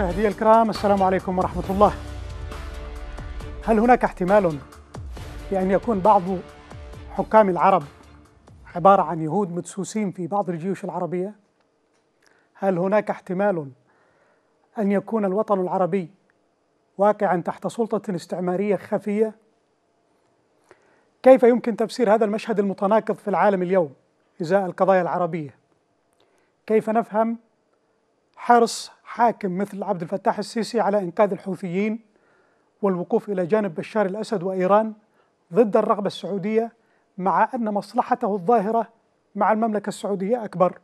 مشاهدي الكرام السلام عليكم ورحمة الله هل هناك احتمال بأن يكون بعض حكام العرب عبارة عن يهود مدسوسين في بعض الجيوش العربية؟ هل هناك احتمال أن يكون الوطن العربي واقعا تحت سلطة استعمارية خفية؟ كيف يمكن تفسير هذا المشهد المتناقض في العالم اليوم إزاء القضايا العربية؟ كيف نفهم حرص حاكم مثل عبد الفتاح السيسي على إنقاذ الحوثيين والوقوف إلى جانب بشار الأسد وإيران ضد الرغبة السعودية مع أن مصلحته الظاهرة مع المملكة السعودية أكبر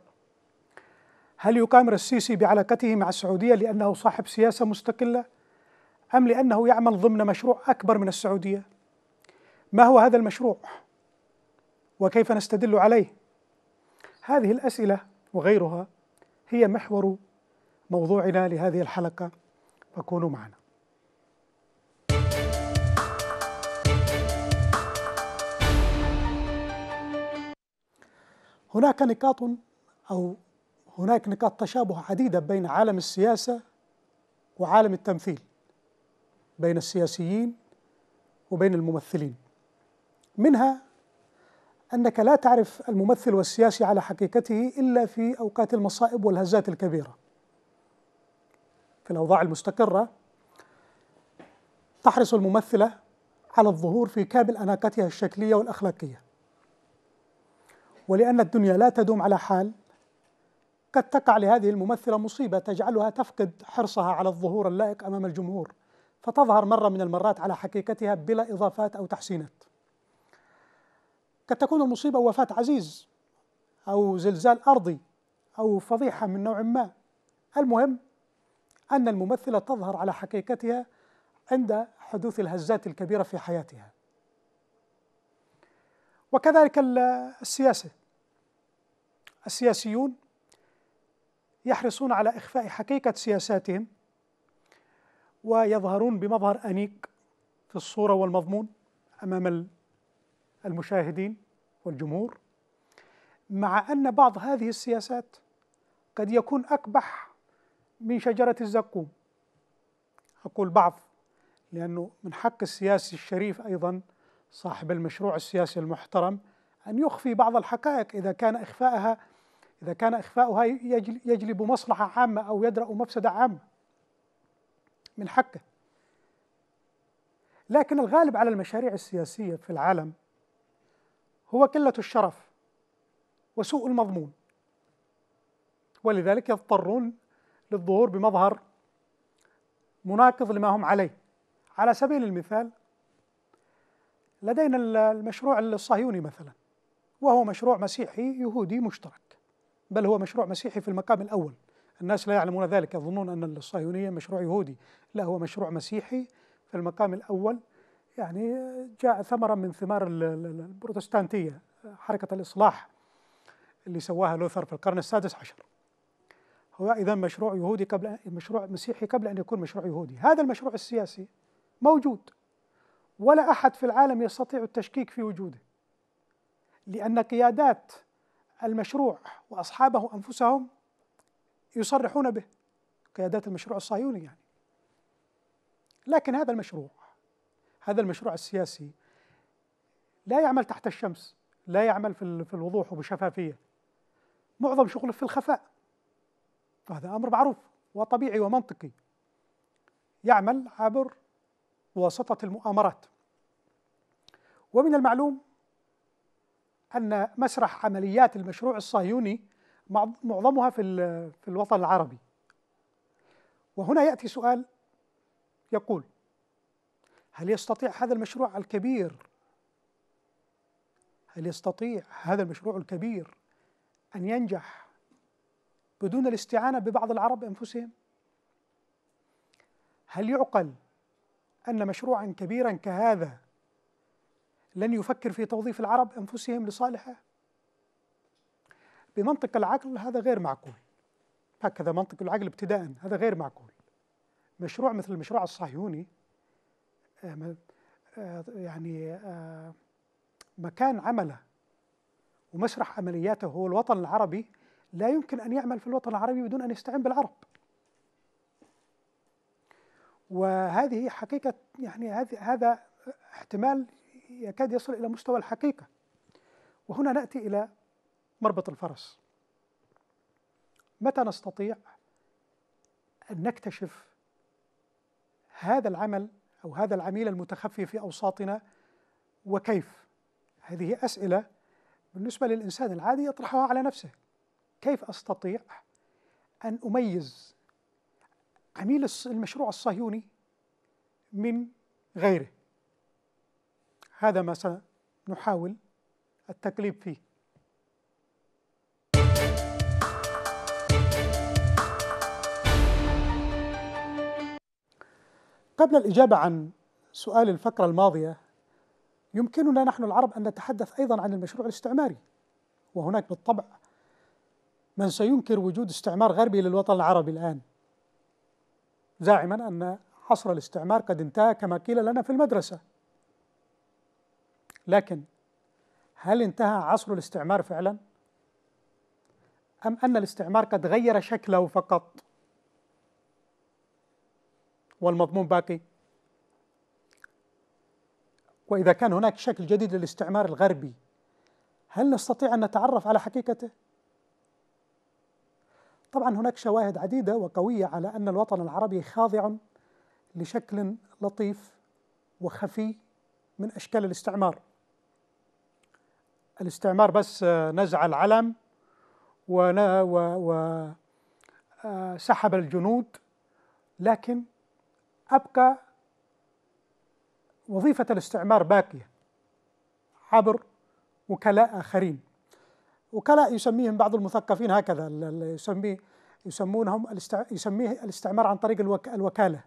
هل يقامر السيسي بعلاقته مع السعودية لأنه صاحب سياسة مستقلة أم لأنه يعمل ضمن مشروع أكبر من السعودية ما هو هذا المشروع وكيف نستدل عليه هذه الأسئلة وغيرها هي محور موضوعنا لهذه الحلقة فكونوا معنا هناك نقاط أو هناك نقاط تشابه عديدة بين عالم السياسة وعالم التمثيل بين السياسيين وبين الممثلين منها أنك لا تعرف الممثل والسياسي على حقيقته إلا في أوقات المصائب والهزات الكبيرة في الأوضاع المستقرة تحرص الممثلة على الظهور في كامل أناقتها الشكلية والأخلاقية ولأن الدنيا لا تدوم على حال قد تقع لهذه الممثلة مصيبة تجعلها تفقد حرصها على الظهور اللائق أمام الجمهور فتظهر مرة من المرات على حقيقتها بلا إضافات أو تحسينات قد تكون المصيبة وفاة عزيز أو زلزال أرضي أو فضيحة من نوع ما المهم أن الممثلة تظهر على حقيقتها عند حدوث الهزات الكبيرة في حياتها وكذلك السياسة السياسيون يحرصون على إخفاء حقيقة سياساتهم ويظهرون بمظهر أنيق في الصورة والمضمون أمام المشاهدين والجمهور مع أن بعض هذه السياسات قد يكون أقبح من شجرة الزقوم أقول بعض لأنه من حق السياسي الشريف أيضا صاحب المشروع السياسي المحترم أن يخفي بعض الحقائق إذا كان إخفاءها إذا كان إخفاؤها يجلب مصلحة عامة أو يدرأ مفسدة عامة من حقه لكن الغالب على المشاريع السياسية في العالم هو قلة الشرف وسوء المضمون ولذلك يضطرون للظهور بمظهر مناقض لما هم عليه على سبيل المثال لدينا المشروع الصهيوني مثلا وهو مشروع مسيحي يهودي مشترك بل هو مشروع مسيحي في المقام الأول الناس لا يعلمون ذلك يظنون أن الصهيونية مشروع يهودي لا هو مشروع مسيحي في المقام الأول يعني جاء ثمرا من ثمار البروتستانتية حركة الإصلاح اللي سواها لوثر في القرن السادس عشر هو إذا مشروع يهودي قبل مشروع مسيحي قبل أن يكون مشروع يهودي هذا المشروع السياسي موجود ولا أحد في العالم يستطيع التشكيك في وجوده لأن قيادات المشروع وأصحابه أنفسهم يصرحون به قيادات المشروع الصهيوني يعني لكن هذا المشروع هذا المشروع السياسي لا يعمل تحت الشمس لا يعمل في الوضوح وبشفافية معظم شغله في الخفاء فهذا أمر معروف وطبيعي ومنطقي يعمل عبر بواسطة المؤامرات ومن المعلوم أن مسرح عمليات المشروع الصهيوني معظمها في في الوطن العربي وهنا يأتي سؤال يقول هل يستطيع هذا المشروع الكبير هل يستطيع هذا المشروع الكبير أن ينجح بدون الاستعانة ببعض العرب أنفسهم هل يعقل أن مشروعا كبيرا كهذا لن يفكر في توظيف العرب أنفسهم لصالحه بمنطق العقل هذا غير معقول هكذا منطق العقل ابتداء هذا غير معقول مشروع مثل المشروع الصهيوني آه، آه، يعني آه، مكان عمله ومسرح عملياته هو الوطن العربي لا يمكن أن يعمل في الوطن العربي بدون أن يستعين بالعرب وهذه حقيقة يعني هذا احتمال يكاد يصل إلى مستوى الحقيقة وهنا نأتي إلى مربط الفرس متى نستطيع أن نكتشف هذا العمل أو هذا العميل المتخفي في أوساطنا وكيف هذه أسئلة بالنسبة للإنسان العادي يطرحها على نفسه كيف أستطيع أن أميز عميل المشروع الصهيوني من غيره هذا ما سنحاول التقليب فيه قبل الإجابة عن سؤال الفقرة الماضية يمكننا نحن العرب أن نتحدث أيضا عن المشروع الاستعماري وهناك بالطبع من سينكر وجود استعمار غربي للوطن العربي الآن زاعما أن حصر الاستعمار قد انتهى كما قيل لنا في المدرسة لكن هل انتهى عصر الاستعمار فعلا؟ أم أن الاستعمار قد غير شكله فقط والمضمون باقي وإذا كان هناك شكل جديد للاستعمار الغربي هل نستطيع أن نتعرف على حقيقته؟ طبعا هناك شواهد عديدة وقوية على أن الوطن العربي خاضع لشكل لطيف وخفي من أشكال الاستعمار الاستعمار بس آه، نزع العلم وسحب آه، الجنود لكن أبقى وظيفة الاستعمار باقية عبر وكلاء آخرين وكلاء يسميهم بعض المثقفين هكذا يسميه يسمونهم يسميه الاستعمار عن طريق الوكاله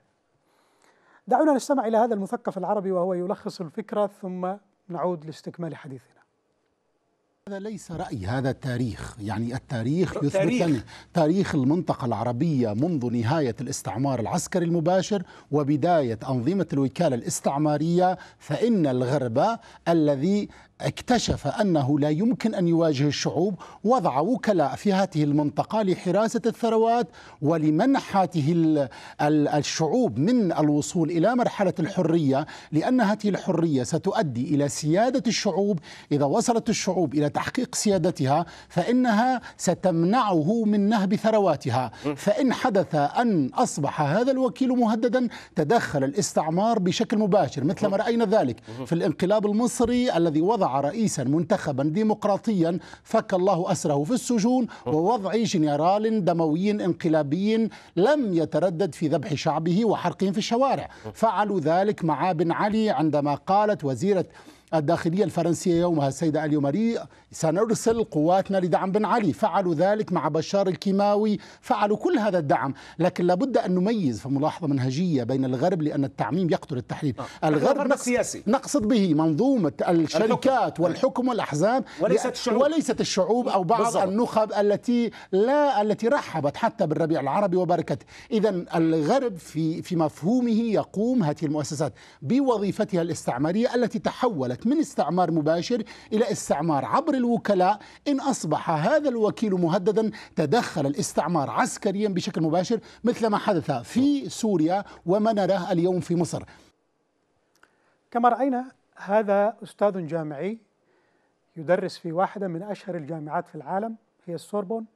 دعونا نستمع الى هذا المثقف العربي وهو يلخص الفكره ثم نعود لاستكمال حديثنا هذا ليس رأي هذا تاريخ يعني التاريخ يثبت تاريخ. لنا تاريخ المنطقة العربية منذ نهاية الاستعمار العسكري المباشر وبداية أنظمة الوكالة الاستعمارية فإن الغرب الذي اكتشف انه لا يمكن ان يواجه الشعوب وضع وكلاء في هذه المنطقه لحراسه الثروات ولمنح هذه الشعوب من الوصول الى مرحله الحريه لان هذه الحريه ستؤدي الى سياده الشعوب اذا وصلت الشعوب الى تحقيق سيادتها فانها ستمنعه من نهب ثرواتها فان حدث ان اصبح هذا الوكيل مهددا تدخل الاستعمار بشكل مباشر مثل ما راينا ذلك في الانقلاب المصري الذي وضع رئيسا منتخبا ديمقراطيا فك الله أسره في السجون ووضع جنرال دموي انقلابي لم يتردد في ذبح شعبه وحرقهم في الشوارع فعلوا ذلك مع بن علي عندما قالت وزيرة الداخلية الفرنسية يومها السيدة اليوماري سنرسل قواتنا لدعم بن علي فعلوا ذلك مع بشار الكيماوي فعلوا كل هذا الدعم لكن لابد أن نميز في ملاحظة منهجية بين الغرب لأن التعميم يقتل التحليل آه. الغرب نقص نقصد به منظومة الشركات الحكم. والحكم والأحزاب وليست الشعوب وليست الشعوب أو بعض بالزبط. النخب التي لا التي رحبت حتى بالربيع العربي وبركته إذا الغرب في في مفهومه يقوم هذه المؤسسات بوظيفتها الاستعمارية التي تحولت تحولت من استعمار مباشر إلى استعمار عبر الوكلاء إن أصبح هذا الوكيل مهددا تدخل الاستعمار عسكريا بشكل مباشر مثل ما حدث في سوريا وما نراه اليوم في مصر كما رأينا هذا أستاذ جامعي يدرس في واحدة من أشهر الجامعات في العالم هي السوربون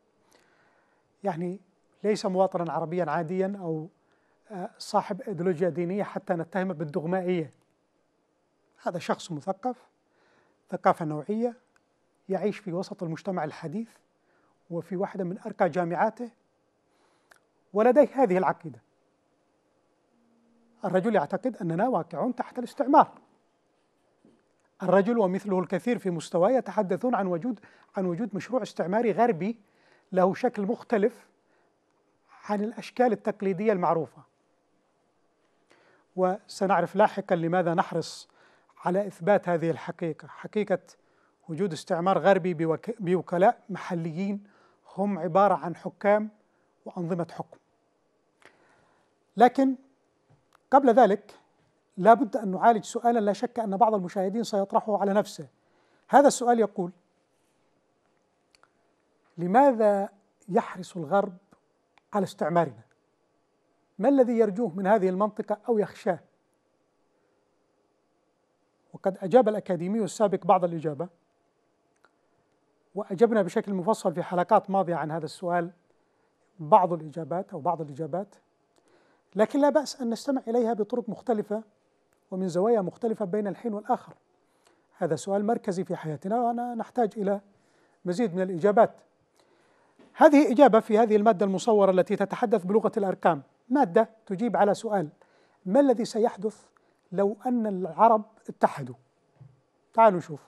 يعني ليس مواطنا عربيا عاديا أو آه، صاحب إيديولوجيا دينية حتى نتهمه بالدغمائية هذا شخص مثقف ثقافة نوعية يعيش في وسط المجتمع الحديث وفي واحدة من أرقى جامعاته ولديه هذه العقيدة الرجل يعتقد أننا واقعون تحت الاستعمار الرجل ومثله الكثير في مستوى يتحدثون عن وجود عن وجود مشروع استعماري غربي له شكل مختلف عن الأشكال التقليدية المعروفة وسنعرف لاحقا لماذا نحرص على إثبات هذه الحقيقة حقيقة وجود استعمار غربي بوكلاء محليين هم عبارة عن حكام وأنظمة حكم لكن قبل ذلك لابد أن نعالج سؤالا لا شك أن بعض المشاهدين سيطرحه على نفسه هذا السؤال يقول لماذا يحرص الغرب على استعمارنا ما الذي يرجوه من هذه المنطقة أو يخشاه وقد أجاب الأكاديمي السابق بعض الإجابة وأجبنا بشكل مفصل في حلقات ماضية عن هذا السؤال بعض الإجابات أو بعض الإجابات لكن لا بأس أن نستمع إليها بطرق مختلفة ومن زوايا مختلفة بين الحين والآخر هذا سؤال مركزي في حياتنا وأنا نحتاج إلى مزيد من الإجابات هذه إجابة في هذه المادة المصورة التي تتحدث بلغة الأرقام مادة تجيب على سؤال ما الذي سيحدث لو أن العرب اتحدوا تعالوا نشوف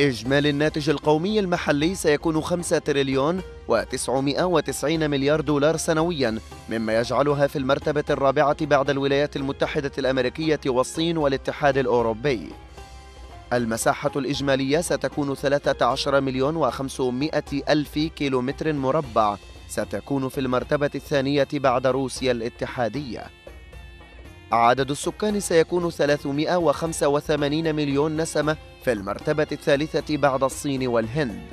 إجمالي الناتج القومي المحلي سيكون 5 تريليون و990 مليار دولار سنويا مما يجعلها في المرتبة الرابعة بعد الولايات المتحدة الأمريكية والصين والاتحاد الأوروبي المساحة الإجمالية ستكون 13 مليون و500 ألف كيلومتر مربع ستكون في المرتبة الثانية بعد روسيا الاتحادية عدد السكان سيكون 385 مليون نسمة في المرتبة الثالثة بعد الصين والهند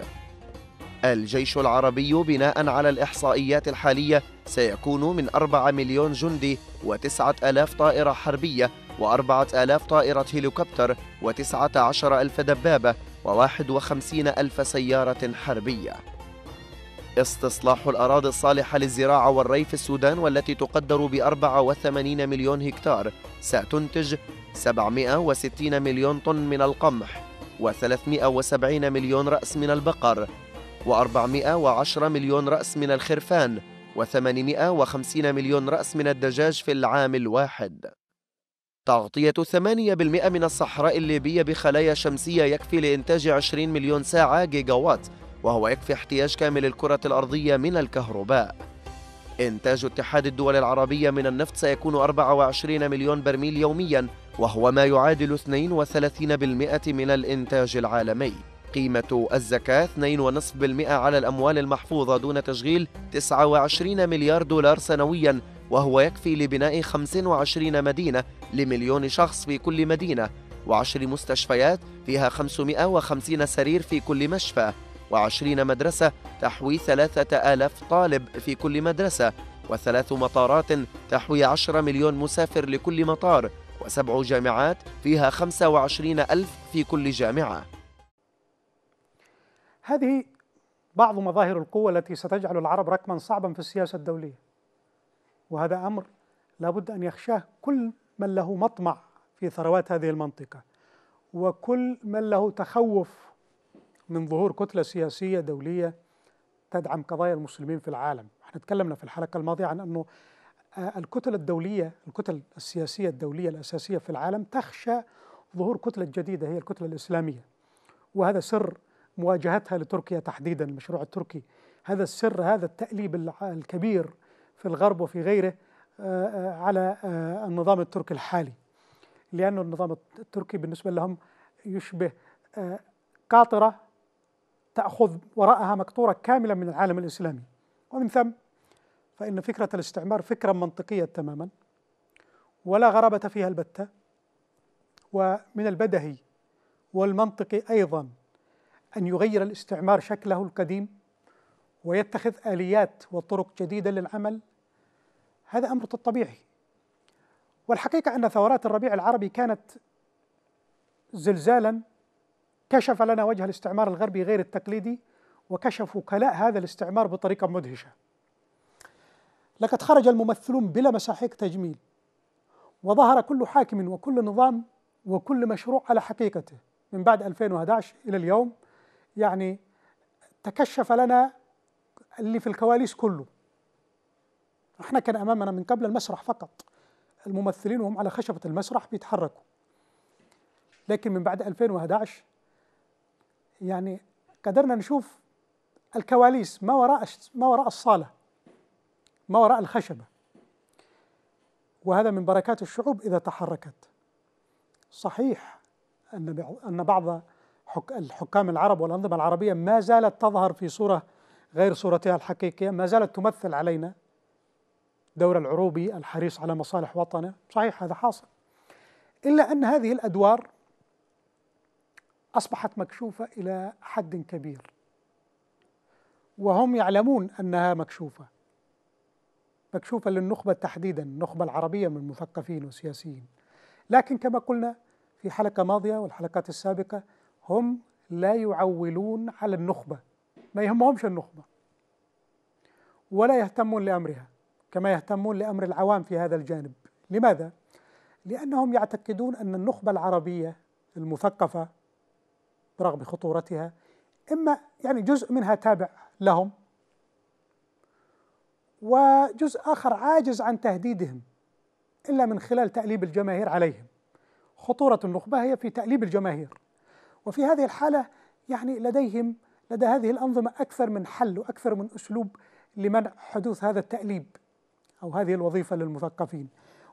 الجيش العربي بناء على الإحصائيات الحالية سيكون من 4 مليون جندي و9000 طائرة حربية و4000 طائرة هليكوبتر و19000 دبابة و51000 سيارة حربية استصلاح الأراضي الصالحة للزراعة والري في السودان والتي تقدر ب 84 مليون هكتار ستنتج 760 مليون طن من القمح و370 مليون رأس من البقر و410 مليون رأس من الخرفان و850 مليون رأس من الدجاج في العام الواحد تغطية 8% من الصحراء الليبية بخلايا شمسية يكفي لإنتاج 20 مليون ساعة جيجاوات وهو يكفي احتياج كامل الكرة الأرضية من الكهرباء إنتاج اتحاد الدول العربية من النفط سيكون 24 مليون برميل يومياً وهو ما يعادل 32% من الإنتاج العالمي قيمة الزكاة 2.5% على الأموال المحفوظة دون تشغيل 29 مليار دولار سنوياً وهو يكفي لبناء 25 مدينة لمليون شخص في كل مدينة وعشر مستشفيات فيها 550 سرير في كل مشفى وعشرين مدرسة تحوي ثلاثة آلاف طالب في كل مدرسة وثلاث مطارات تحوي عشر مليون مسافر لكل مطار وسبع جامعات فيها خمسة وعشرين ألف في كل جامعة هذه بعض مظاهر القوة التي ستجعل العرب ركما صعبا في السياسة الدولية وهذا أمر لابد أن يخشاه كل من له مطمع في ثروات هذه المنطقة وكل من له تخوف من ظهور كتلة سياسية دولية تدعم قضايا المسلمين في العالم احنا تكلمنا في الحلقة الماضية عن أنه آه، الكتل الدولية الكتل السياسية الدولية الأساسية في العالم تخشى ظهور كتلة جديدة هي الكتلة الإسلامية وهذا سر مواجهتها لتركيا تحديدا المشروع التركي هذا السر هذا التأليب الكبير في الغرب وفي غيره آه، آه، على النظام التركي الحالي لأن النظام التركي بالنسبة لهم يشبه قاطرة تأخذ وراءها مكتورة كاملة من العالم الإسلامي ومن ثم فإن فكرة الاستعمار فكرة منطقية تماما ولا غرابة فيها البتة ومن البدهي والمنطقي أيضا أن يغير الاستعمار شكله القديم ويتخذ آليات وطرق جديدة للعمل هذا أمر طبيعي والحقيقة أن ثورات الربيع العربي كانت زلزالا كشف لنا وجه الاستعمار الغربي غير التقليدي وكشف وكلاء هذا الاستعمار بطريقة مدهشة لقد خرج الممثلون بلا مساحيق تجميل وظهر كل حاكم وكل نظام وكل مشروع على حقيقته من بعد 2011 إلى اليوم يعني تكشف لنا اللي في الكواليس كله احنا كان امامنا من قبل المسرح فقط الممثلين وهم على خشبه المسرح بيتحركوا لكن من بعد 2011 يعني قدرنا نشوف الكواليس ما وراء ما وراء الصاله ما وراء الخشبه وهذا من بركات الشعوب اذا تحركت صحيح ان ان بعض الحكام العرب والانظمه العربيه ما زالت تظهر في صوره غير صورتها الحقيقيه ما زالت تمثل علينا دور العروبي الحريص على مصالح وطنه صحيح هذا حاصل إلا أن هذه الأدوار أصبحت مكشوفة إلى حد كبير وهم يعلمون أنها مكشوفة مكشوفة للنخبة تحديدا النخبة العربية من المثقفين والسياسيين لكن كما قلنا في حلقة ماضية والحلقات السابقة هم لا يعولون على النخبة ما يهمهمش النخبة ولا يهتمون لأمرها كما يهتمون لأمر العوام في هذا الجانب لماذا؟ لأنهم يعتقدون أن النخبة العربية المثقفة برغم خطورتها إما يعني جزء منها تابع لهم وجزء آخر عاجز عن تهديدهم إلا من خلال تأليب الجماهير عليهم خطورة النخبة هي في تأليب الجماهير وفي هذه الحالة يعني لديهم لدى هذه الأنظمة أكثر من حل وأكثر من أسلوب لمنع حدوث هذا التأليب أو هذه الوظيفة للمثقفين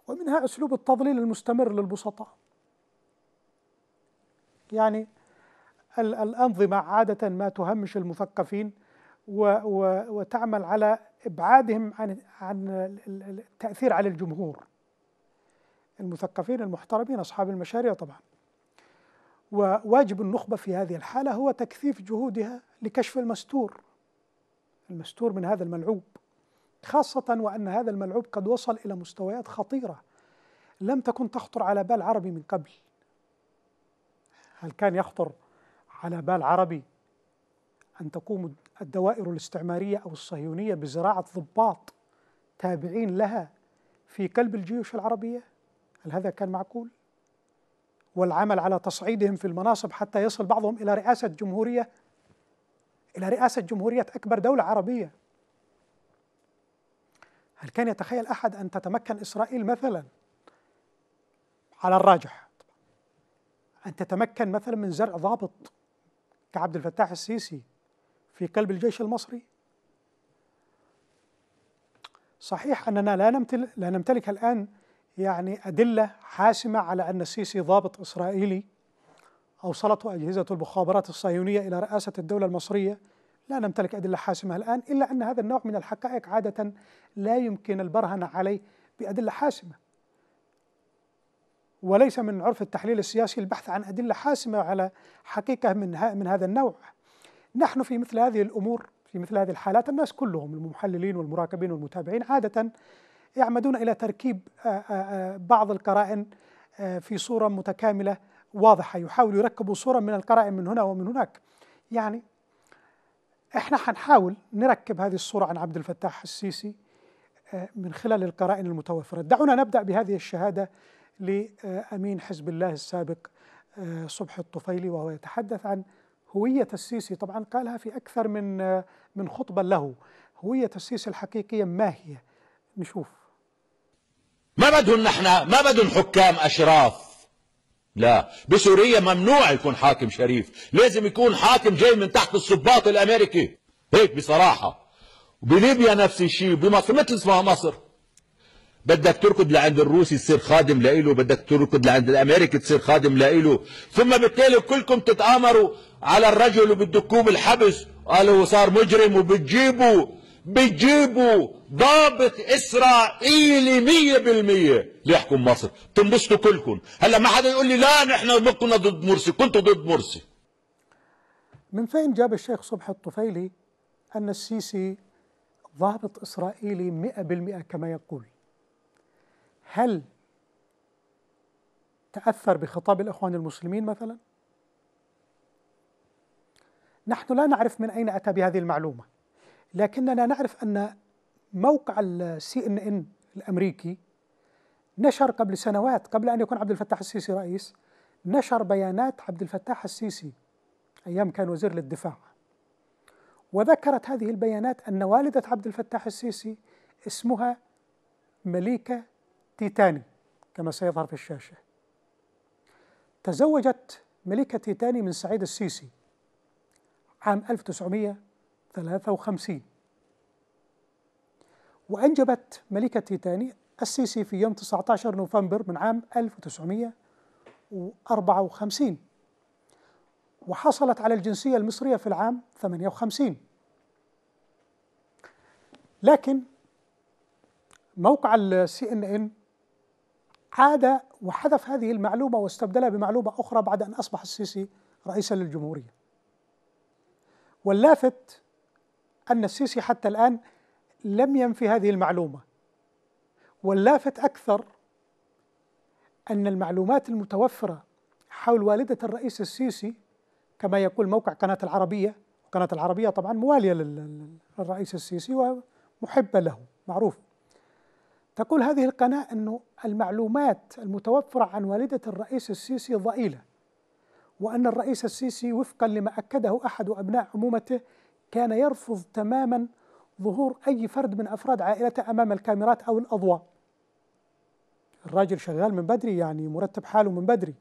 ومنها أسلوب التضليل المستمر للبسطاء يعني الأنظمة عادة ما تهمش المثقفين وتعمل على إبعادهم عن عن التأثير على الجمهور المثقفين المحترمين أصحاب المشاريع طبعا وواجب النخبة في هذه الحالة هو تكثيف جهودها لكشف المستور المستور من هذا الملعوب خاصة وأن هذا الملعوب قد وصل إلى مستويات خطيرة لم تكن تخطر على بال عربي من قبل هل كان يخطر على بال عربي أن تقوم الدوائر الاستعمارية أو الصهيونية بزراعة ضباط تابعين لها في قلب الجيوش العربية هل هذا كان معقول؟ والعمل على تصعيدهم في المناصب حتى يصل بعضهم إلى رئاسة جمهورية إلى رئاسة جمهورية أكبر دولة عربية هل كان يتخيل أحد أن تتمكن إسرائيل مثلا على الراجح أن تتمكن مثلا من زرع ضابط كعبد الفتاح السيسي في قلب الجيش المصري صحيح أننا لا نمتلك, لا نمتلك الآن يعني أدلة حاسمة على أن السيسي ضابط إسرائيلي أوصلته أجهزة المخابرات الصهيونية إلى رئاسة الدولة المصرية لا نمتلك أدلة حاسمة الآن إلا أن هذا النوع من الحقائق عادة لا يمكن البرهنة عليه بأدلة حاسمة وليس من عرف التحليل السياسي البحث عن أدلة حاسمة على حقيقة من, من هذا النوع نحن في مثل هذه الأمور في مثل هذه الحالات الناس كلهم المحللين والمراقبين والمتابعين عادة يعمدون إلى تركيب بعض القرائن في صورة متكاملة واضحة يحاولوا يركبوا صورة من القرائن من هنا ومن هناك يعني احنا حنحاول نركب هذه الصورة عن عبد الفتاح السيسي من خلال القرائن المتوفرة دعونا نبدأ بهذه الشهادة لأمين حزب الله السابق آه، صبح الطفيلي وهو يتحدث عن هوية السيسي طبعا قالها في أكثر من آه، من خطبة له هوية السيسي الحقيقية ما هي نشوف ما بدهم نحن ما بدهم حكام أشراف لا بسوريا ممنوع يكون حاكم شريف لازم يكون حاكم جاي من تحت الصباط الأمريكي هيك بصراحة وبليبيا نفس الشيء بمصر مثل اسمها مصر بدك تركض لعند الروسي تصير خادم لإله بدك تركض لعند الأمريكي تصير خادم لإله ثم بالتالي كلكم تتآمروا على الرجل وبتدكوه بالحبس قالوا صار مجرم وبتجيبوا بتجيبوا ضابط إسرائيلي مية بالمية ليحكم مصر تنبسطوا كلكم هلا ما حدا يقول لي لا نحن كنا ضد مرسي كنتوا ضد مرسي من فين جاب الشيخ صبح الطفيلي أن السيسي ضابط إسرائيلي مئة بالمئة كما يقول هل تأثر بخطاب الإخوان المسلمين مثلا؟ نحن لا نعرف من أين أتى بهذه المعلومة لكننا نعرف أن موقع السي إن إن الأمريكي نشر قبل سنوات قبل أن يكون عبد الفتاح السيسي رئيس نشر بيانات عبد الفتاح السيسي أيام كان وزير للدفاع وذكرت هذه البيانات أن والدة عبد الفتاح السيسي اسمها مليكة تيتاني كما سيظهر في الشاشة تزوجت ملكة تيتاني من سعيد السيسي عام 1953 وأنجبت ملكة تيتاني السيسي في يوم 19 نوفمبر من عام 1954 وحصلت على الجنسية المصرية في العام 58 لكن موقع السي ان ان عاد وحذف هذه المعلومة واستبدلها بمعلومة أخرى بعد أن أصبح السيسي رئيسا للجمهورية واللافت أن السيسي حتى الآن لم ينفي هذه المعلومة واللافت أكثر أن المعلومات المتوفرة حول والدة الرئيس السيسي كما يقول موقع قناة العربية قناة العربية طبعا موالية للرئيس السيسي ومحبة له معروف تقول هذه القناة أن المعلومات المتوفرة عن والدة الرئيس السيسي ضئيلة وأن الرئيس السيسي وفقا لما أكده أحد أبناء عمومته كان يرفض تماما ظهور أي فرد من أفراد عائلته أمام الكاميرات أو الأضواء الراجل شغال من بدري يعني مرتب حاله من بدري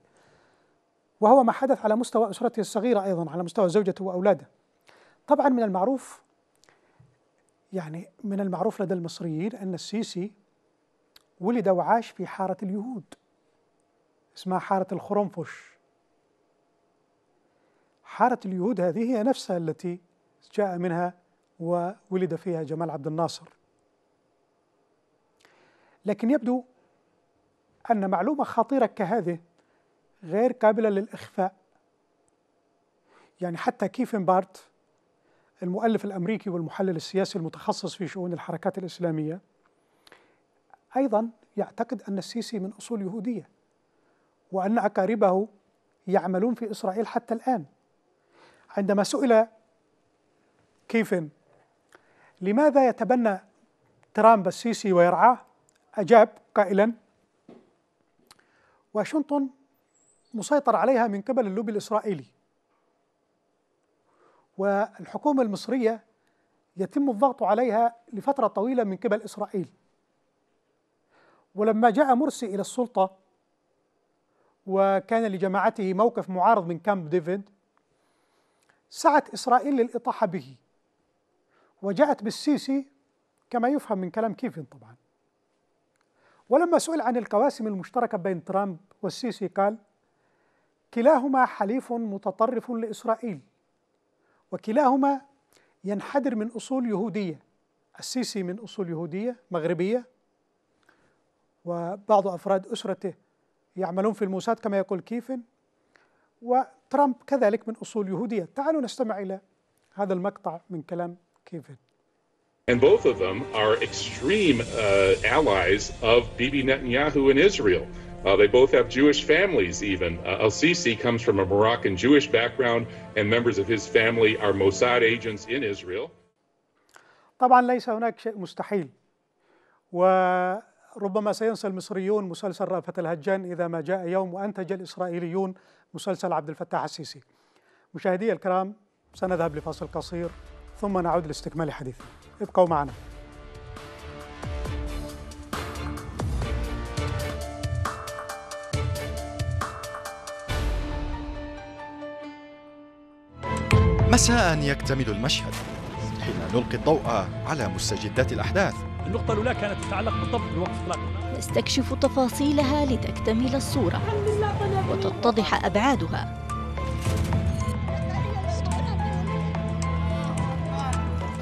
وهو ما حدث على مستوى أسرته الصغيرة أيضا على مستوى زوجته وأولاده طبعا من المعروف يعني من المعروف لدى المصريين أن السيسي ولد وعاش في حارة اليهود اسمها حارة الخرنفش حارة اليهود هذه هي نفسها التي جاء منها وولد فيها جمال عبد الناصر لكن يبدو أن معلومة خطيرة كهذه غير قابلة للإخفاء يعني حتى كيفن بارت المؤلف الأمريكي والمحلل السياسي المتخصص في شؤون الحركات الإسلامية أيضا يعتقد أن السيسي من أصول يهودية وأن أقاربه يعملون في إسرائيل حتى الآن عندما سئل كيف لماذا يتبنى ترامب السيسي ويرعاه أجاب قائلا واشنطن مسيطر عليها من قبل اللوبي الإسرائيلي والحكومة المصرية يتم الضغط عليها لفترة طويلة من قبل إسرائيل ولما جاء مرسي إلى السلطة وكان لجماعته موقف معارض من كامب ديفيد سعت إسرائيل للإطاحة به وجاءت بالسيسي كما يفهم من كلام كيفن طبعا ولما سئل عن القواسم المشتركة بين ترامب والسيسي قال كلاهما حليف متطرف لإسرائيل وكلاهما ينحدر من أصول يهودية السيسي من أصول يهودية مغربية وبعض أفراد أسرته يعملون في الموساد كما يقول كيفن وترامب كذلك من أصول يهودية تعالوا نستمع إلى هذا المقطع من كلام كيفن And both of them are extreme uh, allies of Bibi Netanyahu in Israel. Uh, they both have Jewish families, even. Uh, el Sisi comes from a Moroccan Jewish background, and members of his family are Mossad agents in Israel. طبعا ليس هناك شيء مستحيل و ربما سينسى المصريون مسلسل رأفت الهجان إذا ما جاء يوم وأنتج الإسرائيليون مسلسل عبد الفتاح السيسي مشاهدي الكرام سنذهب لفاصل قصير ثم نعود لاستكمال حديثنا ابقوا معنا مساء يكتمل المشهد حين نلقي الضوء على مستجدات الأحداث النقطة الأولى كانت تتعلق بالضبط بوقف إطلاق نستكشف تفاصيلها لتكتمل الصورة وتتضح أبعادها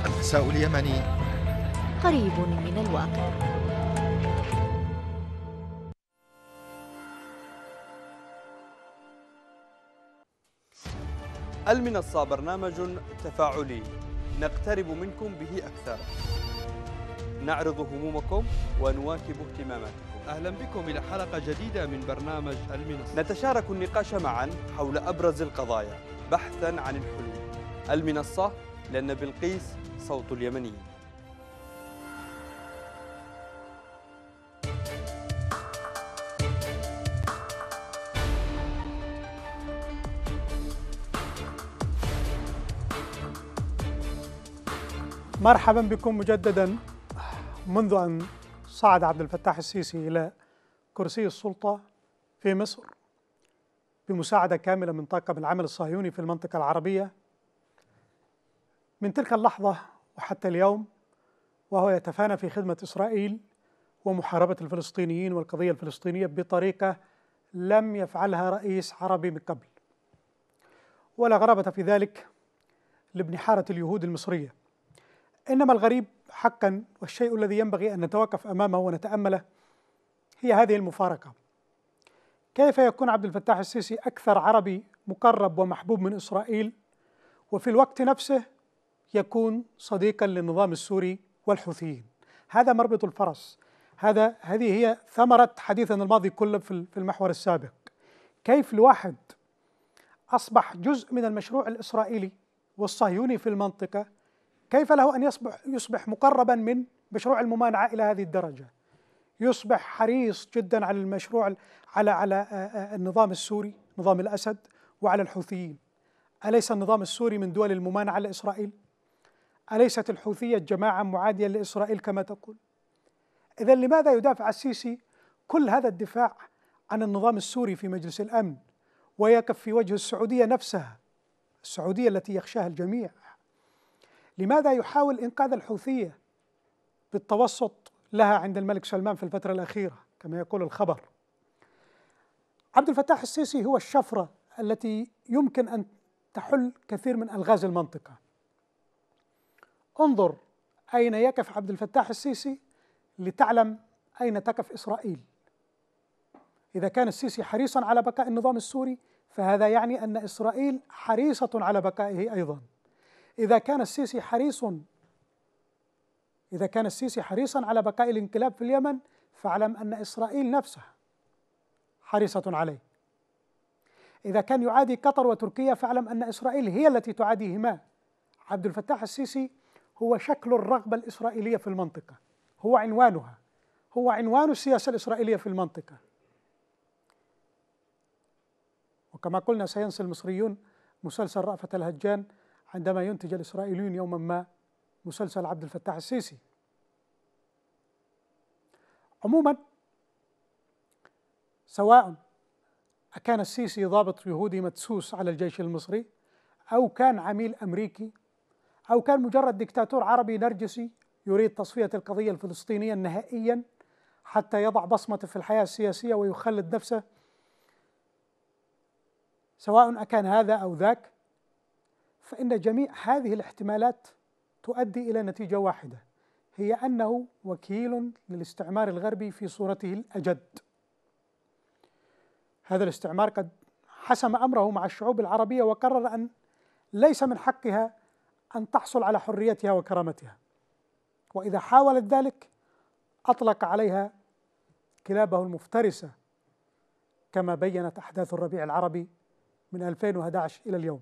المساء اليمني قريب من الواقع المنصة برنامج تفاعلي نقترب منكم به أكثر نعرض همومكم ونواكب اهتماماتكم أهلا بكم إلى حلقة جديدة من برنامج المنصة نتشارك النقاش معا حول أبرز القضايا بحثا عن الحلول المنصة لأن بلقيس صوت اليمنيين مرحبا بكم مجددا منذ أن صعد عبد الفتاح السيسي إلى كرسي السلطة في مصر بمساعدة كاملة من طاقم العمل الصهيوني في المنطقة العربية من تلك اللحظة وحتى اليوم وهو يتفانى في خدمة إسرائيل ومحاربة الفلسطينيين والقضية الفلسطينية بطريقة لم يفعلها رئيس عربي من قبل ولا غرابة في ذلك لابن حارة اليهود المصرية إنما الغريب حقا والشيء الذي ينبغي أن نتوقف أمامه ونتأمله هي هذه المفارقة كيف يكون عبد الفتاح السيسي أكثر عربي مقرب ومحبوب من إسرائيل وفي الوقت نفسه يكون صديقا للنظام السوري والحوثيين هذا مربط الفرس هذا هذه هي ثمرة حديثنا الماضي كله في المحور السابق كيف الواحد أصبح جزء من المشروع الإسرائيلي والصهيوني في المنطقة كيف له أن يصبح, يصبح مقربا من مشروع الممانعة إلى هذه الدرجة يصبح حريص جدا على المشروع على على آه، آه، النظام السوري نظام الأسد وعلى الحوثيين أليس النظام السوري من دول الممانعة لإسرائيل؟ أليست الحوثية جماعة معادية لإسرائيل كما تقول؟ إذا لماذا يدافع السيسي كل هذا الدفاع عن النظام السوري في مجلس الأمن ويقف في وجه السعودية نفسها السعودية التي يخشاها الجميع لماذا يحاول إنقاذ الحوثية بالتوسط لها عند الملك سلمان في الفترة الأخيرة كما يقول الخبر عبد الفتاح السيسي هو الشفرة التي يمكن أن تحل كثير من ألغاز المنطقة انظر أين يقف عبد الفتاح السيسي لتعلم أين تقف إسرائيل إذا كان السيسي حريصا على بقاء النظام السوري فهذا يعني أن إسرائيل حريصة على بقائه أيضا إذا كان السيسي حريص إذا كان السيسي حريصا على بقاء الانقلاب في اليمن فاعلم أن إسرائيل نفسها حريصة عليه إذا كان يعادي قطر وتركيا فاعلم أن إسرائيل هي التي تعاديهما عبد الفتاح السيسي هو شكل الرغبة الإسرائيلية في المنطقة هو عنوانها هو عنوان السياسة الإسرائيلية في المنطقة وكما قلنا سينسى المصريون مسلسل رأفة الهجان عندما ينتج الإسرائيليون يوما ما مسلسل عبد الفتاح السيسي عموما سواء أكان السيسي ضابط يهودي مدسوس على الجيش المصري أو كان عميل أمريكي أو كان مجرد دكتاتور عربي نرجسي يريد تصفية القضية الفلسطينية نهائيا حتى يضع بصمته في الحياة السياسية ويخلد نفسه سواء أكان هذا أو ذاك فإن جميع هذه الاحتمالات تؤدي إلى نتيجة واحدة هي أنه وكيل للاستعمار الغربي في صورته الأجد هذا الاستعمار قد حسم أمره مع الشعوب العربية وقرر أن ليس من حقها أن تحصل على حريتها وكرامتها وإذا حاولت ذلك أطلق عليها كلابه المفترسة كما بينت أحداث الربيع العربي من 2011 إلى اليوم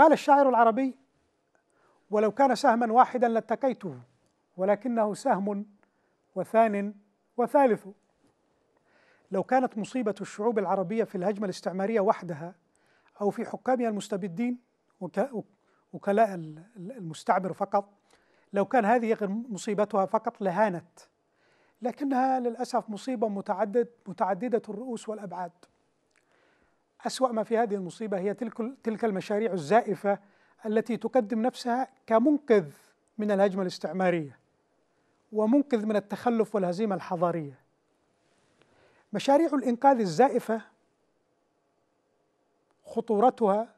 قال الشاعر العربي ولو كان سهما واحدا لاتقيته ولكنه سهم وثان وثالث لو كانت مصيبة الشعوب العربية في الهجمة الاستعمارية وحدها أو في حكامها المستبدين وكلاء المستعمر فقط لو كان هذه مصيبتها فقط لهانت لكنها للأسف مصيبة متعدد متعددة الرؤوس والأبعاد أسوأ ما في هذه المصيبة هي تلك, تلك المشاريع الزائفة التي تقدم نفسها كمنقذ من الهجمة الاستعمارية ومنقذ من التخلف والهزيمة الحضارية مشاريع الإنقاذ الزائفة خطورتها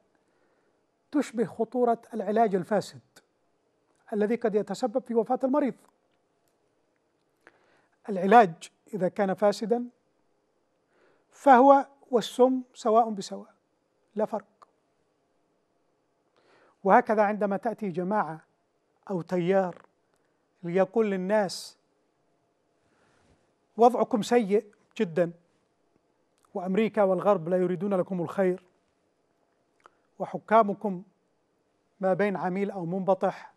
تشبه خطورة العلاج الفاسد الذي قد يتسبب في وفاة المريض العلاج إذا كان فاسدا فهو والسم سواء بسواء لا فرق وهكذا عندما تأتي جماعة أو تيار ليقول للناس وضعكم سيء جدا وأمريكا والغرب لا يريدون لكم الخير وحكامكم ما بين عميل أو منبطح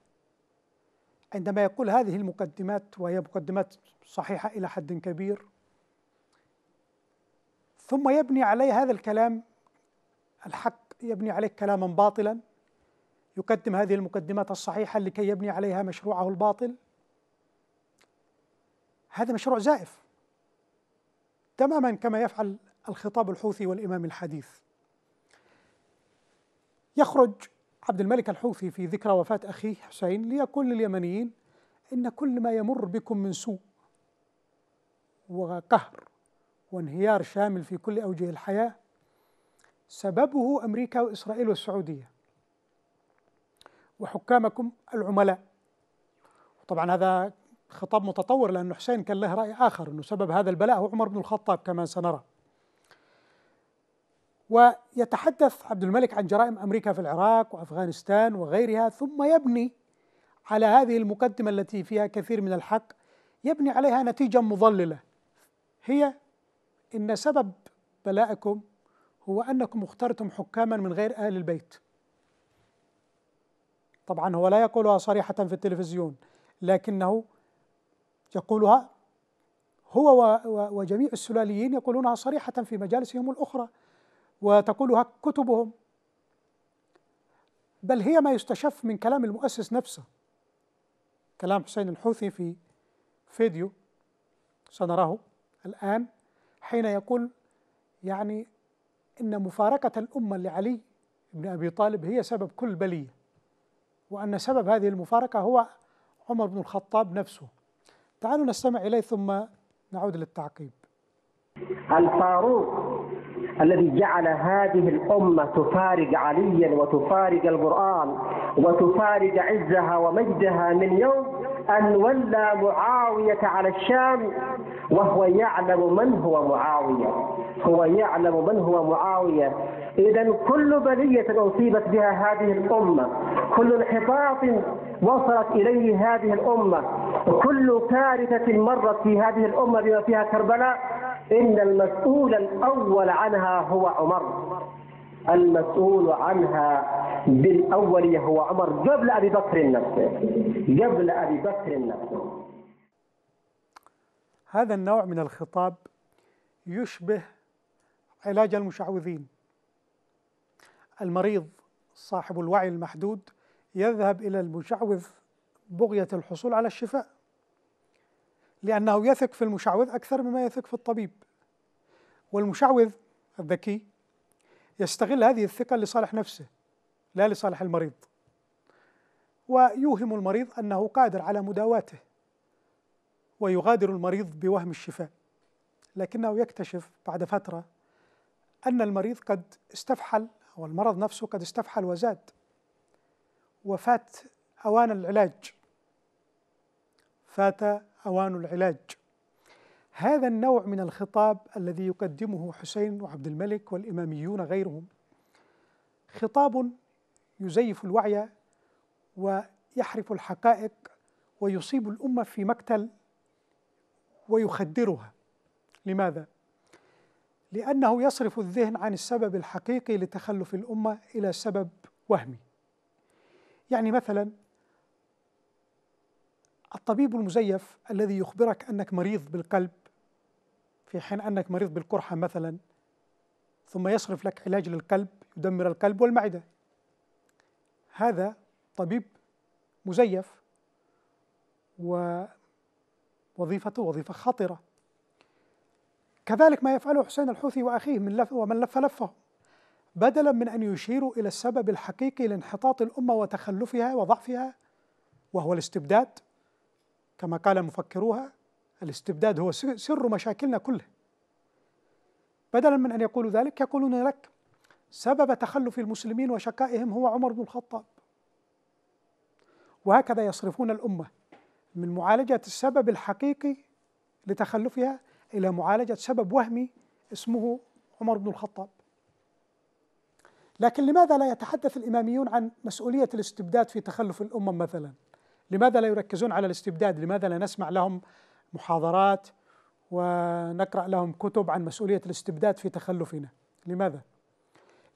عندما يقول هذه المقدمات وهي مقدمات صحيحة إلى حد كبير ثم يبني عليه هذا الكلام الحق يبني عليه كلاما باطلا يقدم هذه المقدمات الصحيحة لكي يبني عليها مشروعه الباطل هذا مشروع زائف تماما كما يفعل الخطاب الحوثي والإمام الحديث يخرج عبد الملك الحوثي في ذكرى وفاة أخيه حسين ليقول لليمنيين إن كل ما يمر بكم من سوء وقهر وانهيار شامل في كل أوجه الحياة سببه أمريكا وإسرائيل والسعودية وحكامكم العملاء طبعا هذا خطاب متطور لأن حسين كان له رأي آخر أنه سبب هذا البلاء هو عمر بن الخطاب كما سنرى ويتحدث عبد الملك عن جرائم أمريكا في العراق وأفغانستان وغيرها ثم يبني على هذه المقدمة التي فيها كثير من الحق يبني عليها نتيجة مضللة هي إن سبب بلائكم هو أنكم اخترتم حكاما من غير أهل البيت طبعا هو لا يقولها صريحة في التلفزيون لكنه يقولها هو وجميع السلاليين يقولونها صريحة في مجالسهم الأخرى وتقولها كتبهم بل هي ما يستشف من كلام المؤسس نفسه كلام حسين الحوثي في فيديو سنراه الآن حين يقول يعني إن مفارقة الأمة لعلي بن أبي طالب هي سبب كل بلية وأن سبب هذه المفارقة هو عمر بن الخطاب نفسه تعالوا نستمع إليه ثم نعود للتعقيب الفاروق الذي جعل هذه الأمة تفارق عليا وتفارق القرآن وتفارق عزها ومجدها من يوم أن ولى معاوية على الشام وهو يعلم من هو معاوية هو يعلم من هو معاوية إذا كل بلية أصيبت بها هذه الأمة كل انحطاط وصلت إليه هذه الأمة وكل كارثة مرت في هذه الأمة بما فيها كربلاء إن المسؤول الأول عنها هو عمر المسؤول عنها بالأول هو عمر قبل أبي بكر نفسه قبل أبي بكر نفسه هذا النوع من الخطاب يشبه علاج المشعوذين المريض صاحب الوعي المحدود يذهب إلى المشعوذ بغية الحصول على الشفاء لأنه يثق في المشعوذ أكثر مما يثق في الطبيب والمشعوذ الذكي يستغل هذه الثقة لصالح نفسه لا لصالح المريض ويوهم المريض أنه قادر على مداواته ويغادر المريض بوهم الشفاء لكنه يكتشف بعد فتره ان المريض قد استفحل او المرض نفسه قد استفحل وزاد وفات اوان العلاج فات اوان العلاج هذا النوع من الخطاب الذي يقدمه حسين وعبد الملك والاماميون غيرهم خطاب يزيف الوعي ويحرف الحقائق ويصيب الامه في مقتل ويخدرها لماذا لانه يصرف الذهن عن السبب الحقيقي لتخلف الامه الى سبب وهمي يعني مثلا الطبيب المزيف الذي يخبرك انك مريض بالقلب في حين انك مريض بالقرحه مثلا ثم يصرف لك علاج للقلب يدمر القلب والمعده هذا طبيب مزيف و وظيفته وظيفة خطرة كذلك ما يفعله حسين الحوثي وأخيه من لف ومن لف لفه بدلا من أن يشيروا إلى السبب الحقيقي لانحطاط الأمة وتخلفها وضعفها وهو الاستبداد كما قال مفكروها الاستبداد هو سر مشاكلنا كلها بدلا من أن يقولوا ذلك يقولون لك سبب تخلف المسلمين وشقائهم هو عمر بن الخطاب وهكذا يصرفون الأمة من معالجة السبب الحقيقي لتخلفها إلى معالجة سبب وهمي اسمه عمر بن الخطاب لكن لماذا لا يتحدث الإماميون عن مسؤولية الاستبداد في تخلف الأمم مثلا لماذا لا يركزون على الاستبداد لماذا لا نسمع لهم محاضرات ونقرأ لهم كتب عن مسؤولية الاستبداد في تخلفنا لماذا؟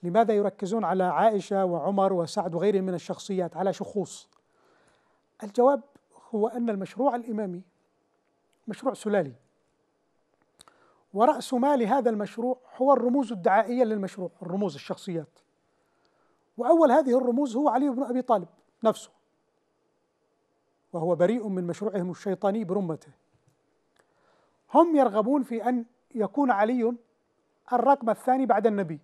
لماذا يركزون على عائشة وعمر وسعد وغيرهم من الشخصيات على شخوص الجواب هو أن المشروع الإمامي مشروع سلالي ورأس مال هذا المشروع هو الرموز الدعائية للمشروع الرموز الشخصيات وأول هذه الرموز هو علي بن أبي طالب نفسه وهو بريء من مشروعهم الشيطاني برمته هم يرغبون في أن يكون علي الرقم الثاني بعد النبي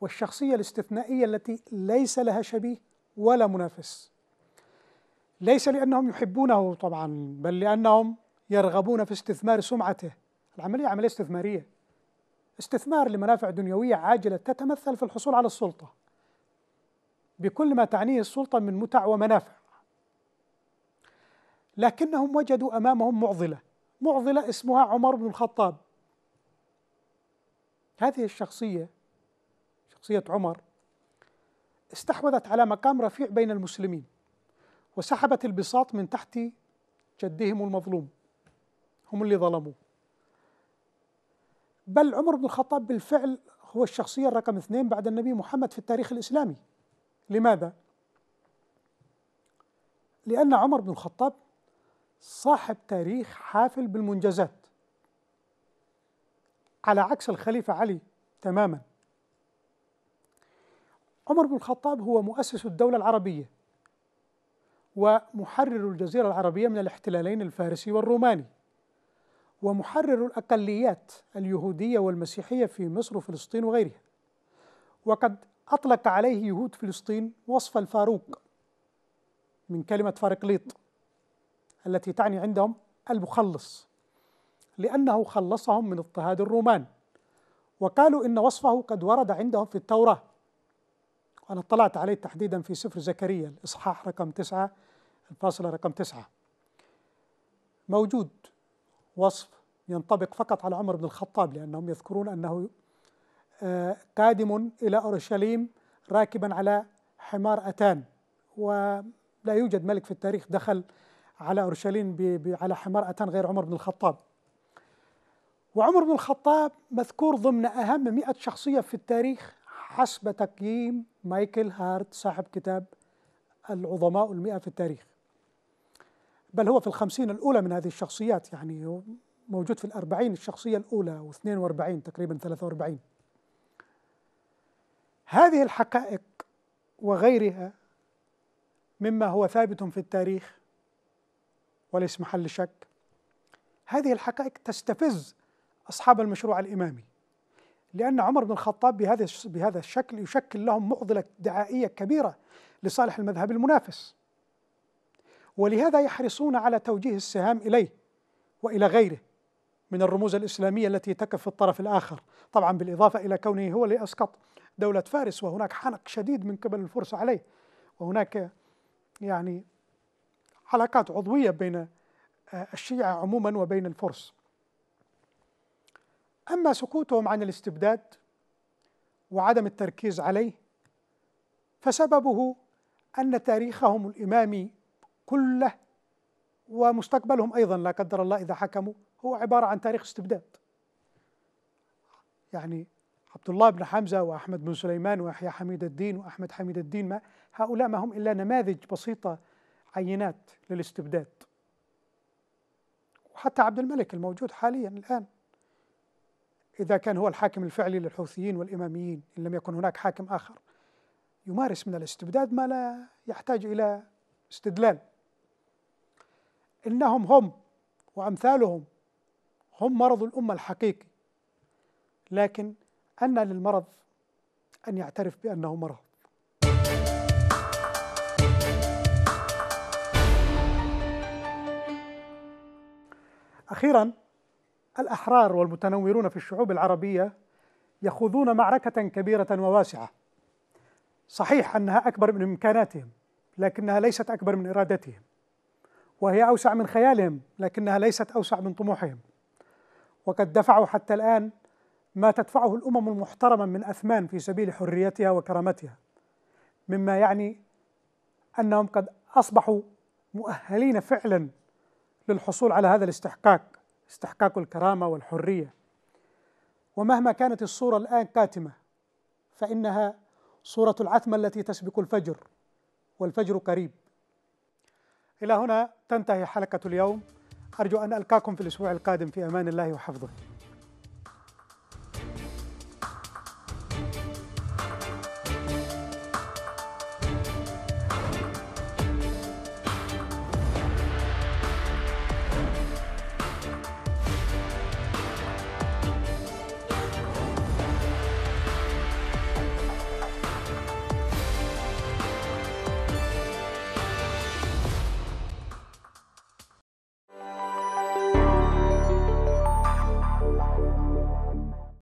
والشخصية الاستثنائية التي ليس لها شبيه ولا منافس ليس لأنهم يحبونه طبعا بل لأنهم يرغبون في استثمار سمعته العملية عملية استثمارية استثمار لمنافع دنيوية عاجلة تتمثل في الحصول على السلطة بكل ما تعنيه السلطة من متع ومنافع لكنهم وجدوا أمامهم معضلة معضلة اسمها عمر بن الخطاب هذه الشخصية شخصية عمر استحوذت على مقام رفيع بين المسلمين وسحبت البساط من تحت جدهم المظلوم هم اللي ظلموه بل عمر بن الخطاب بالفعل هو الشخصية الرقم اثنين بعد النبي محمد في التاريخ الإسلامي لماذا؟ لأن عمر بن الخطاب صاحب تاريخ حافل بالمنجزات على عكس الخليفة علي تماما عمر بن الخطاب هو مؤسس الدولة العربية ومحرر الجزيرة العربية من الاحتلالين الفارسي والروماني ومحرر الأقليات اليهودية والمسيحية في مصر وفلسطين وغيرها وقد أطلق عليه يهود فلسطين وصف الفاروق من كلمة فارقليط التي تعني عندهم المخلص لأنه خلصهم من اضطهاد الرومان وقالوا إن وصفه قد ورد عندهم في التوراة وأنا اطلعت عليه تحديدا في سفر زكريا الإصحاح رقم تسعة الفاصلة رقم تسعة موجود وصف ينطبق فقط على عمر بن الخطاب لأنهم يذكرون أنه آه، قادم إلى أورشليم راكبا على حمار أتان ولا يوجد ملك في التاريخ دخل على أورشليم على حمار أتان غير عمر بن الخطاب وعمر بن الخطاب مذكور ضمن أهم مئة شخصية في التاريخ حسب تقييم مايكل هارت صاحب كتاب العظماء المئة في التاريخ بل هو في الخمسين الأولى من هذه الشخصيات يعني موجود في الأربعين الشخصية الأولى واثنين واربعين تقريبا ثلاثة واربعين هذه الحقائق وغيرها مما هو ثابت في التاريخ وليس محل شك هذه الحقائق تستفز أصحاب المشروع الإمامي لأن عمر بن الخطاب بهذا بهذا الشكل يشكل لهم معضلة دعائية كبيرة لصالح المذهب المنافس ولهذا يحرصون على توجيه السهام إليه وإلى غيره من الرموز الإسلامية التي تقف في الطرف الآخر طبعا بالإضافة إلى كونه هو اللي أسقط دولة فارس وهناك حنق شديد من قبل الفرس عليه وهناك يعني علاقات عضوية بين الشيعة عموما وبين الفرس أما سقوطهم عن الاستبداد وعدم التركيز عليه فسببه أن تاريخهم الإمامي كله ومستقبلهم أيضا لا قدر الله إذا حكموا هو عبارة عن تاريخ استبداد يعني عبد الله بن حمزة وأحمد بن سليمان ويحيى حميد الدين وأحمد حميد الدين ما هؤلاء ما هم إلا نماذج بسيطة عينات للاستبداد وحتى عبد الملك الموجود حاليا الآن إذا كان هو الحاكم الفعلي للحوثيين والإماميين إن لم يكن هناك حاكم آخر يمارس من الاستبداد ما لا يحتاج إلى استدلال إنهم هم وأمثالهم هم مرض الأمة الحقيقي لكن أن للمرض أن يعترف بأنه مرض أخيرا الأحرار والمتنورون في الشعوب العربية يخوضون معركة كبيرة وواسعة صحيح أنها أكبر من إمكاناتهم لكنها ليست أكبر من إرادتهم وهي أوسع من خيالهم لكنها ليست أوسع من طموحهم وقد دفعوا حتى الآن ما تدفعه الأمم المحترمة من أثمان في سبيل حريتها وكرامتها مما يعني أنهم قد أصبحوا مؤهلين فعلا للحصول على هذا الاستحقاق استحقاق الكرامة والحرية ومهما كانت الصورة الآن كاتمة فإنها صورة العتمة التي تسبق الفجر والفجر قريب إلى هنا تنتهي حلقة اليوم أرجو أن ألقاكم في الأسبوع القادم في أمان الله وحفظه